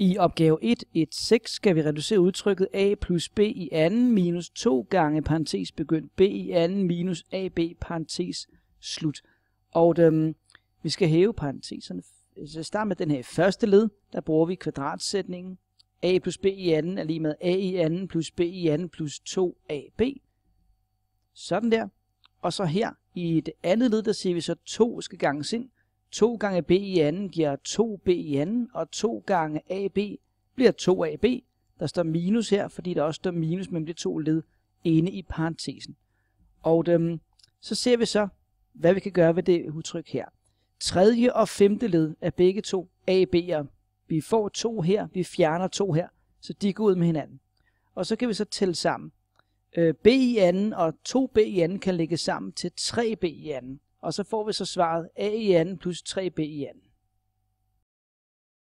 I opgave 1.1.6 skal vi reducere udtrykket a plus b i anden minus 2 gange parentes begyndt b i anden minus ab parentes slut. Og dem, øhm, vi skal hæve parenteserne. Så start med den her første led, der bruger vi kvadratsætningen. a plus b i anden er lige med a i anden plus b i anden plus 2ab. Sådan der. Og så her i det andet led, der siger vi så 2 skal ganges ind, 2 gange b i anden giver 2b i anden, og 2 gange ab bliver 2ab. Der står minus her, fordi der også står minus mellem de to led inde i parentesen. Og øhm, så ser vi så, hvad vi kan gøre ved det udtryk her. Tredje og femte led er begge to AB'er. Vi får to her, vi fjerner to her, så de går ud med hinanden. Og så kan vi så tælle sammen. Øh, b i anden og 2B i anden kan lægges sammen til 3B i anden. Og så får vi så svaret a i anden plus 3b i anden.